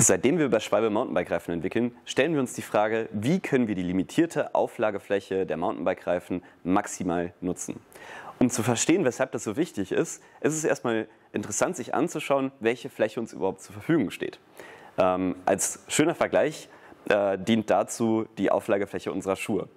Seitdem wir bei Schwalbe Mountainbike-Reifen entwickeln, stellen wir uns die Frage, wie können wir die limitierte Auflagefläche der Mountainbike-Reifen maximal nutzen. Um zu verstehen, weshalb das so wichtig ist, ist es erstmal interessant, sich anzuschauen, welche Fläche uns überhaupt zur Verfügung steht. Ähm, als schöner Vergleich äh, dient dazu die Auflagefläche unserer Schuhe.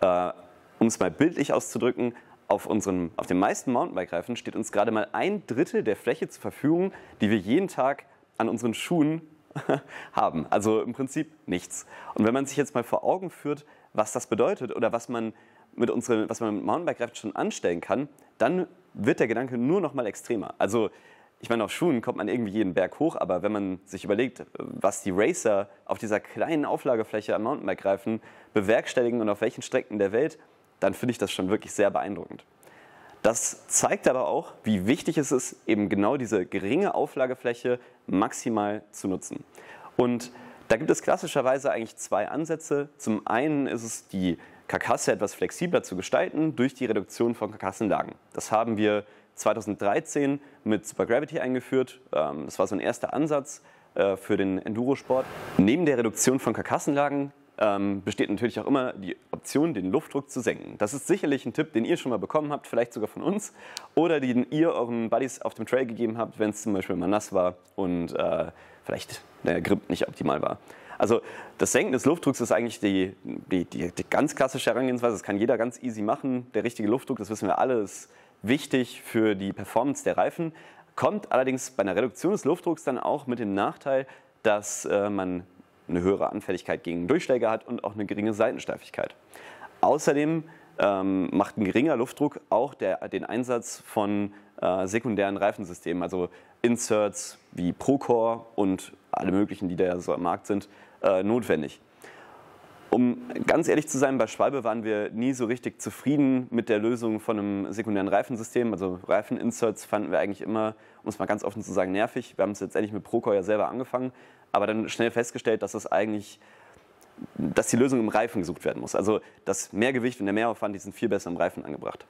Äh, um es mal bildlich auszudrücken, auf, unseren, auf den meisten Mountainbike-Reifen steht uns gerade mal ein Drittel der Fläche zur Verfügung, die wir jeden Tag an unseren Schuhen haben. Also im Prinzip nichts. Und wenn man sich jetzt mal vor Augen führt, was das bedeutet oder was man mit unseren, was man mit Mountainbike-Reifen schon anstellen kann, dann wird der Gedanke nur noch mal extremer. Also ich meine, auf Schuhen kommt man irgendwie jeden Berg hoch, aber wenn man sich überlegt, was die Racer auf dieser kleinen Auflagefläche am Mountainbike-Reifen bewerkstelligen und auf welchen Strecken der Welt, dann finde ich das schon wirklich sehr beeindruckend. Das zeigt aber auch, wie wichtig es ist, eben genau diese geringe Auflagefläche maximal zu nutzen. Und da gibt es klassischerweise eigentlich zwei Ansätze. Zum einen ist es die Karkasse etwas flexibler zu gestalten durch die Reduktion von Karkassenlagen. Das haben wir 2013 mit Supergravity eingeführt. Ähm, das war so ein erster Ansatz äh, für den Endurosport. Neben der Reduktion von Karkassenlagen ähm, besteht natürlich auch immer die Option, den Luftdruck zu senken. Das ist sicherlich ein Tipp, den ihr schon mal bekommen habt, vielleicht sogar von uns, oder den ihr euren Buddies auf dem Trail gegeben habt, wenn es zum Beispiel mal nass war und äh, vielleicht der Grip nicht optimal war. Also das Senken des Luftdrucks ist eigentlich die, die, die, die ganz klassische Herangehensweise. Das kann jeder ganz easy machen. Der richtige Luftdruck, das wissen wir alle, ist wichtig für die Performance der Reifen. Kommt allerdings bei einer Reduktion des Luftdrucks dann auch mit dem Nachteil, dass äh, man eine höhere Anfälligkeit gegen Durchschläge hat und auch eine geringe Seitensteifigkeit. Außerdem ähm, macht ein geringer Luftdruck auch der, den Einsatz von äh, sekundären Reifensystemen, also Inserts wie Procore und alle möglichen, die da so am Markt sind, äh, notwendig. Um ganz ehrlich zu sein, bei Schwalbe waren wir nie so richtig zufrieden mit der Lösung von einem sekundären Reifensystem. Also Reifeninserts fanden wir eigentlich immer, um es mal ganz offen zu sagen, nervig. Wir haben es jetzt letztendlich mit Procore ja selber angefangen, aber dann schnell festgestellt, dass das eigentlich dass die Lösung im Reifen gesucht werden muss. Also das Mehrgewicht und der Mehraufwand, die sind viel besser im Reifen angebracht.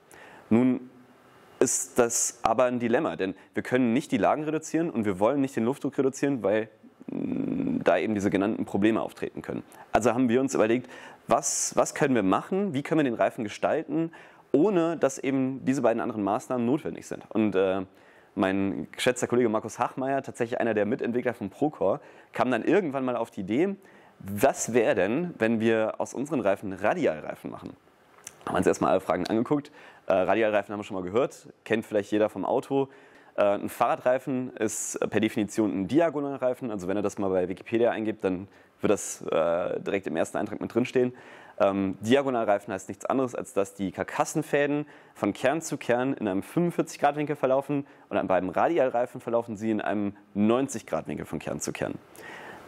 Nun ist das aber ein Dilemma, denn wir können nicht die Lagen reduzieren und wir wollen nicht den Luftdruck reduzieren, weil da eben diese genannten Probleme auftreten können. Also haben wir uns überlegt, was, was können wir machen, wie können wir den Reifen gestalten, ohne dass eben diese beiden anderen Maßnahmen notwendig sind. Und äh, mein geschätzter Kollege Markus Hachmeier, tatsächlich einer der Mitentwickler von Procore, kam dann irgendwann mal auf die Idee, was wäre denn, wenn wir aus unseren Reifen Radialreifen machen? Haben wir uns erstmal alle Fragen angeguckt. Äh, Radialreifen haben wir schon mal gehört, kennt vielleicht jeder vom Auto. Äh, ein Fahrradreifen ist äh, per Definition ein Diagonalreifen. Also wenn ihr das mal bei Wikipedia eingibt, dann wird das äh, direkt im ersten Eintrag mit drinstehen. Ähm, Diagonalreifen heißt nichts anderes, als dass die Karkassenfäden von Kern zu Kern in einem 45-Grad-Winkel verlaufen und beim Radialreifen verlaufen sie in einem 90-Grad-Winkel von Kern zu Kern.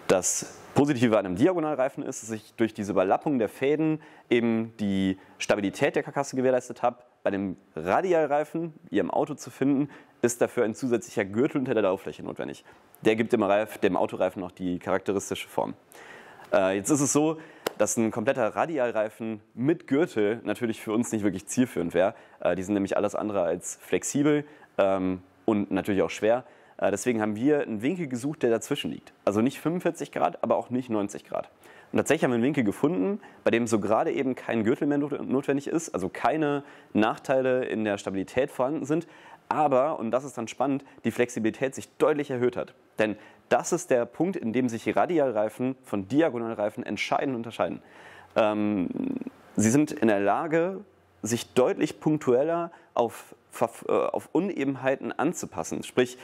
Das Positive an einem Diagonalreifen ist, dass ich durch diese Überlappung der Fäden eben die Stabilität der Karkasse gewährleistet habe. Bei dem Radialreifen, ihr im Auto zu finden, ist dafür ein zusätzlicher Gürtel unter der Lauffläche notwendig. Der gibt dem, Reif, dem Autoreifen noch die charakteristische Form. Äh, jetzt ist es so, dass ein kompletter Radialreifen mit Gürtel natürlich für uns nicht wirklich zielführend wäre. Äh, die sind nämlich alles andere als flexibel ähm, und natürlich auch schwer. Äh, deswegen haben wir einen Winkel gesucht, der dazwischen liegt. Also nicht 45 Grad, aber auch nicht 90 Grad. Und tatsächlich haben wir einen Winkel gefunden, bei dem so gerade eben kein Gürtel mehr notwendig ist, also keine Nachteile in der Stabilität vorhanden sind, aber, und das ist dann spannend, die Flexibilität sich deutlich erhöht hat. Denn das ist der Punkt, in dem sich Radialreifen von Diagonalreifen entscheidend unterscheiden. Ähm, sie sind in der Lage, sich deutlich punktueller auf, äh, auf Unebenheiten anzupassen. Sprich,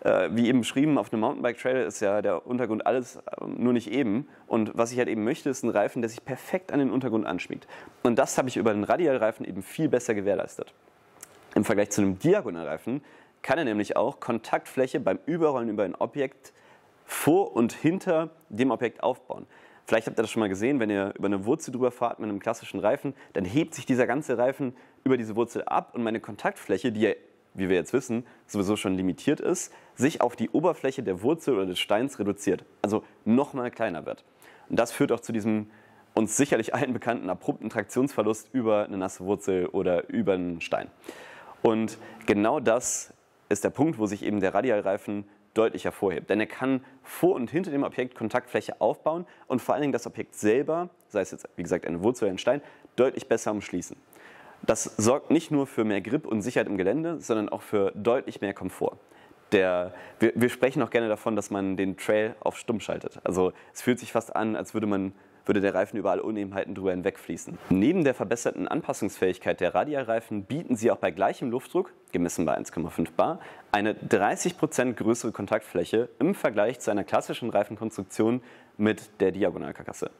äh, wie eben beschrieben, auf einem Mountainbike-Trail ist ja der Untergrund alles ähm, nur nicht eben. Und was ich halt eben möchte, ist ein Reifen, der sich perfekt an den Untergrund anschmiegt. Und das habe ich über den Radialreifen eben viel besser gewährleistet. Im Vergleich zu einem Diagonalreifen kann er nämlich auch Kontaktfläche beim Überrollen über ein Objekt vor und hinter dem Objekt aufbauen. Vielleicht habt ihr das schon mal gesehen, wenn ihr über eine Wurzel drüber fahrt mit einem klassischen Reifen, dann hebt sich dieser ganze Reifen über diese Wurzel ab und meine Kontaktfläche, die ja, wie wir jetzt wissen, sowieso schon limitiert ist, sich auf die Oberfläche der Wurzel oder des Steins reduziert, also nochmal kleiner wird. Und das führt auch zu diesem uns sicherlich allen bekannten abrupten Traktionsverlust über eine nasse Wurzel oder über einen Stein. Und genau das ist der Punkt, wo sich eben der Radialreifen deutlich hervorhebt. Denn er kann vor und hinter dem Objekt Kontaktfläche aufbauen und vor allen Dingen das Objekt selber, sei es jetzt wie gesagt eine Wurzel oder ein Stein, deutlich besser umschließen. Das sorgt nicht nur für mehr Grip und Sicherheit im Gelände, sondern auch für deutlich mehr Komfort. Der, wir, wir sprechen auch gerne davon, dass man den Trail auf stumm schaltet. Also es fühlt sich fast an, als würde man würde der Reifen überall Unebenheiten drüber hinwegfließen. Neben der verbesserten Anpassungsfähigkeit der Radialreifen bieten sie auch bei gleichem Luftdruck, gemessen bei 1,5 Bar, eine 30% größere Kontaktfläche im Vergleich zu einer klassischen Reifenkonstruktion mit der Diagonalkarkasse.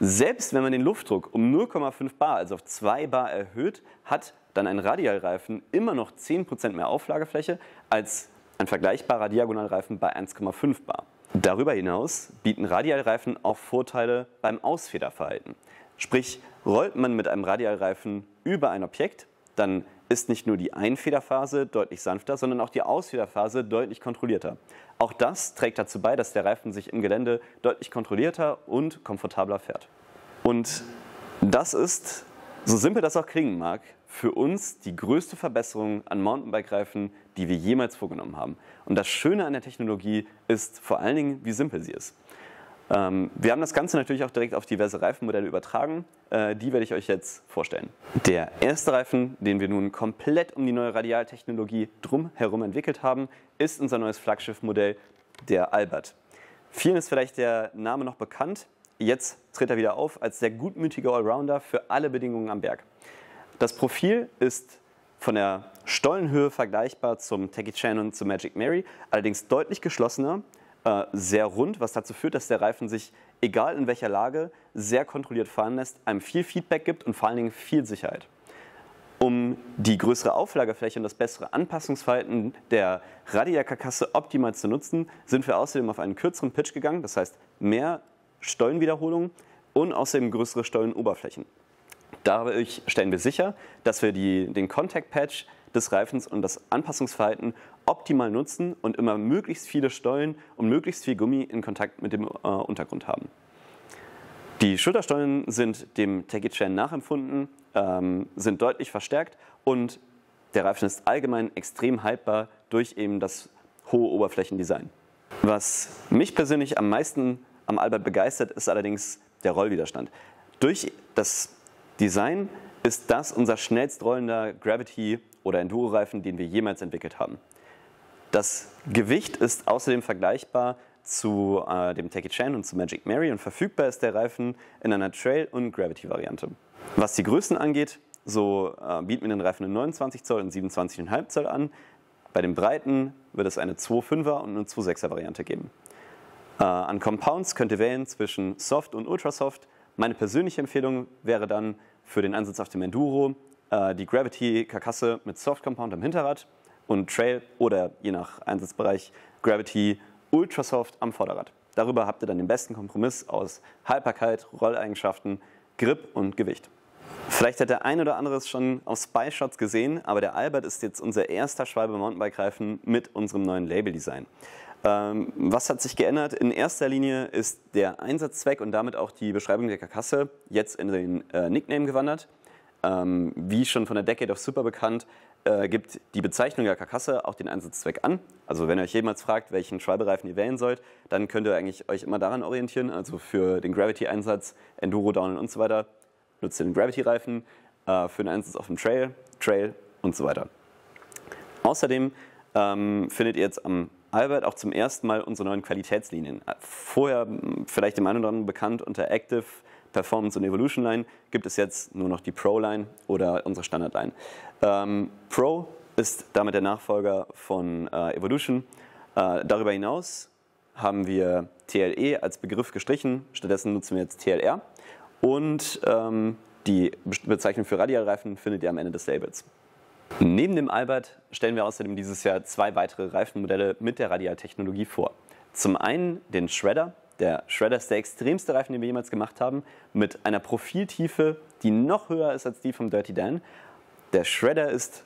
Selbst wenn man den Luftdruck um 0,5 Bar, also auf 2 Bar erhöht, hat dann ein Radialreifen immer noch 10% mehr Auflagefläche als ein vergleichbarer Diagonalreifen bei 1,5 Bar. Darüber hinaus bieten Radialreifen auch Vorteile beim Ausfederverhalten. Sprich, rollt man mit einem Radialreifen über ein Objekt, dann ist nicht nur die Einfederphase deutlich sanfter, sondern auch die Ausfederphase deutlich kontrollierter. Auch das trägt dazu bei, dass der Reifen sich im Gelände deutlich kontrollierter und komfortabler fährt. Und das ist, so simpel das auch klingen mag, für uns die größte Verbesserung an Mountainbike-Reifen, die wir jemals vorgenommen haben. Und das Schöne an der Technologie ist vor allen Dingen, wie simpel sie ist. Ähm, wir haben das Ganze natürlich auch direkt auf diverse Reifenmodelle übertragen. Äh, die werde ich euch jetzt vorstellen. Der erste Reifen, den wir nun komplett um die neue Radialtechnologie drumherum entwickelt haben, ist unser neues Flaggschiffmodell, der Albert. Vielen ist vielleicht der Name noch bekannt. Jetzt tritt er wieder auf als der gutmütige Allrounder für alle Bedingungen am Berg. Das Profil ist von der Stollenhöhe vergleichbar zum Techie Chan und zum Magic Mary, allerdings deutlich geschlossener, äh, sehr rund, was dazu führt, dass der Reifen sich, egal in welcher Lage, sehr kontrolliert fahren lässt, einem viel Feedback gibt und vor allen Dingen viel Sicherheit. Um die größere Auflagefläche und das bessere Anpassungsverhalten der Radiakarkasse optimal zu nutzen, sind wir außerdem auf einen kürzeren Pitch gegangen, das heißt mehr Stollenwiederholungen und außerdem größere Stollenoberflächen. Dadurch stellen wir sicher, dass wir die, den Contact Patch des Reifens und das Anpassungsverhalten optimal nutzen und immer möglichst viele Stollen und möglichst viel Gummi in Kontakt mit dem äh, Untergrund haben. Die Schulterstollen sind dem Chain nachempfunden, ähm, sind deutlich verstärkt und der Reifen ist allgemein extrem haltbar durch eben das hohe Oberflächendesign. Was mich persönlich am meisten am Albert begeistert, ist allerdings der Rollwiderstand. Durch das Design ist das unser schnellst rollender Gravity- oder Enduro-Reifen, den wir jemals entwickelt haben. Das Gewicht ist außerdem vergleichbar zu äh, dem Techie Chan und zu Magic Mary und verfügbar ist der Reifen in einer Trail- und Gravity-Variante. Was die Größen angeht, so äh, bieten wir den Reifen in 29 Zoll und 27,5 Zoll an. Bei den Breiten wird es eine 2,5er und eine 2,6er Variante geben. Äh, an Compounds könnt ihr wählen zwischen Soft und Ultrasoft. Meine persönliche Empfehlung wäre dann für den Einsatz auf dem Enduro, äh, die Gravity-Karkasse mit Soft Compound am Hinterrad und Trail oder je nach Einsatzbereich Gravity Ultrasoft am Vorderrad. Darüber habt ihr dann den besten Kompromiss aus Haltbarkeit, Rolleigenschaften, Grip und Gewicht. Vielleicht hat der ein oder andere es schon auf Spy-Shots gesehen, aber der Albert ist jetzt unser erster Schwalbe Mountainbike-Reifen mit unserem neuen Label-Design. Ähm, was hat sich geändert? In erster Linie ist der Einsatzzweck und damit auch die Beschreibung der Karkasse jetzt in den äh, Nickname gewandert. Ähm, wie schon von der Decade of Super bekannt, äh, gibt die Bezeichnung der Karkasse auch den Einsatzzweck an. Also wenn ihr euch jemals fragt, welchen Schreibereifen ihr wählen sollt, dann könnt ihr eigentlich euch immer daran orientieren. Also für den Gravity-Einsatz, Enduro, Downhill und so weiter nutzt ihr den Gravity-Reifen, äh, für den Einsatz auf dem Trail, Trail und so weiter. Außerdem ähm, findet ihr jetzt am Albert auch zum ersten Mal unsere neuen Qualitätslinien. Vorher hm, vielleicht dem einen oder anderen bekannt unter Active, Performance und Evolution Line gibt es jetzt nur noch die Pro Line oder unsere Standard Line. Ähm, Pro ist damit der Nachfolger von äh, Evolution. Äh, darüber hinaus haben wir TLE als Begriff gestrichen, stattdessen nutzen wir jetzt TLR und ähm, die Bezeichnung für Radialreifen findet ihr am Ende des Labels. Neben dem Albert stellen wir außerdem dieses Jahr zwei weitere Reifenmodelle mit der Radialtechnologie vor. Zum einen den Shredder. Der Shredder ist der extremste Reifen, den wir jemals gemacht haben, mit einer Profiltiefe, die noch höher ist als die vom Dirty Dan. Der Shredder ist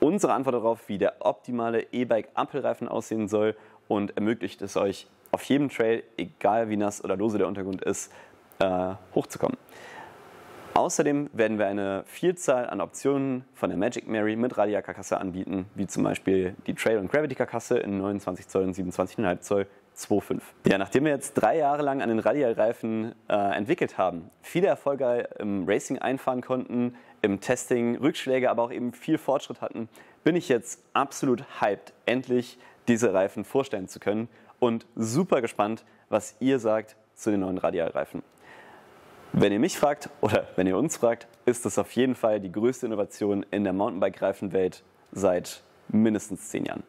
unsere Antwort darauf, wie der optimale E-Bike-Ampelreifen aussehen soll und ermöglicht es euch, auf jedem Trail, egal wie nass oder lose der Untergrund ist, äh, hochzukommen. Außerdem werden wir eine Vielzahl an Optionen von der Magic Mary mit Radialkarkasse anbieten, wie zum Beispiel die Trail- und Gravity-Karkasse in 29 Zoll und 27,5 Zoll 2.5. Ja, nachdem wir jetzt drei Jahre lang an den Radialreifen äh, entwickelt haben, viele Erfolge im Racing einfahren konnten, im Testing Rückschläge, aber auch eben viel Fortschritt hatten, bin ich jetzt absolut hyped, endlich diese Reifen vorstellen zu können und super gespannt, was ihr sagt zu den neuen Radialreifen. Wenn ihr mich fragt oder wenn ihr uns fragt, ist das auf jeden Fall die größte Innovation in der Mountainbike-Reifenwelt seit mindestens zehn Jahren.